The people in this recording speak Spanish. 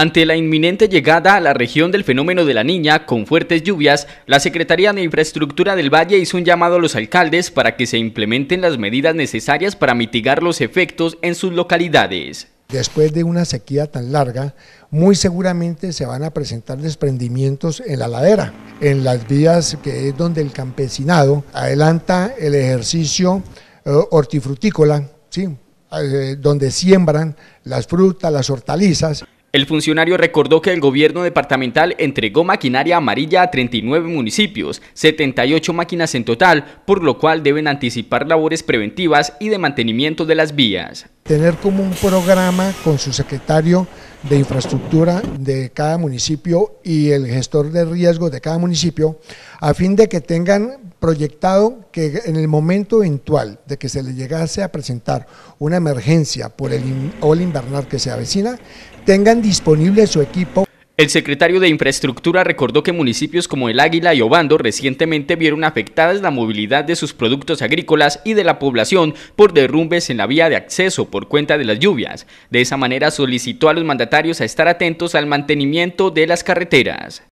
Ante la inminente llegada a la región del fenómeno de la niña con fuertes lluvias, la Secretaría de Infraestructura del Valle hizo un llamado a los alcaldes para que se implementen las medidas necesarias para mitigar los efectos en sus localidades. Después de una sequía tan larga, muy seguramente se van a presentar desprendimientos en la ladera, en las vías que es donde el campesinado adelanta el ejercicio eh, hortifrutícola, ¿sí? Eh, donde siembran las frutas, las hortalizas. El funcionario recordó que el gobierno departamental entregó maquinaria amarilla a 39 municipios, 78 máquinas en total, por lo cual deben anticipar labores preventivas y de mantenimiento de las vías. Tener como un programa con su secretario de infraestructura de cada municipio y el gestor de riesgo de cada municipio, a fin de que tengan proyectado que en el momento eventual de que se le llegase a presentar una emergencia por el ola invernal que se avecina, tengan disponible su equipo. El secretario de Infraestructura recordó que municipios como El Águila y Obando recientemente vieron afectadas la movilidad de sus productos agrícolas y de la población por derrumbes en la vía de acceso por cuenta de las lluvias. De esa manera solicitó a los mandatarios a estar atentos al mantenimiento de las carreteras.